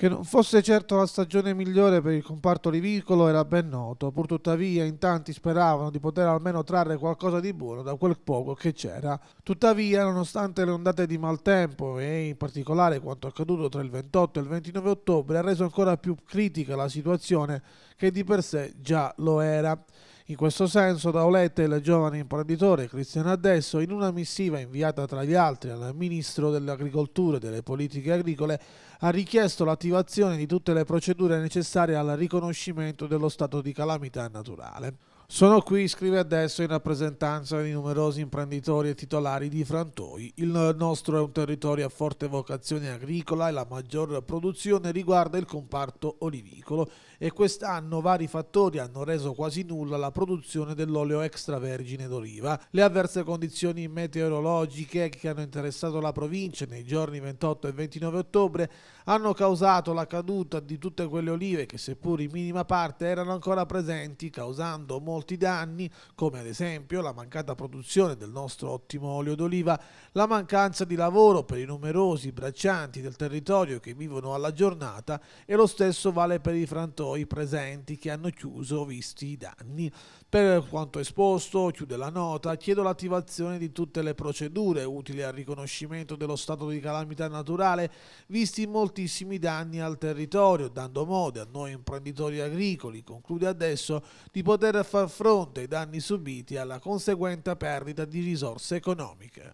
Che non fosse certo la stagione migliore per il comparto olivicolo era ben noto, purtuttavia in tanti speravano di poter almeno trarre qualcosa di buono da quel poco che c'era. Tuttavia, nonostante le ondate di maltempo e in particolare quanto accaduto tra il 28 e il 29 ottobre, ha reso ancora più critica la situazione che di per sé già lo era. In questo senso Daulette, il giovane imprenditore Cristiano Adesso in una missiva inviata tra gli altri al Ministro dell'Agricoltura e delle Politiche Agricole ha richiesto l'attivazione di tutte le procedure necessarie al riconoscimento dello stato di calamità naturale. Sono qui, scrive adesso, in rappresentanza di numerosi imprenditori e titolari di frantoi. Il nostro è un territorio a forte vocazione agricola e la maggior produzione riguarda il comparto olivicolo e quest'anno vari fattori hanno reso quasi nulla la produzione dell'olio extravergine d'oliva. Le avverse condizioni meteorologiche che hanno interessato la provincia nei giorni 28 e 29 ottobre hanno causato la caduta di tutte quelle olive che seppur in minima parte erano ancora presenti, causando molto molti danni, come ad esempio la mancata produzione del nostro ottimo olio d'oliva, la mancanza di lavoro per i numerosi braccianti del territorio che vivono alla giornata e lo stesso vale per i frantoi presenti che hanno chiuso visti i danni. Per quanto esposto, chiude la nota, chiedo l'attivazione di tutte le procedure utili al riconoscimento dello stato di calamità naturale, visti moltissimi danni al territorio, dando modo a noi imprenditori agricoli, conclude adesso, di poter far far fronte ai danni subiti e alla conseguente perdita di risorse economiche.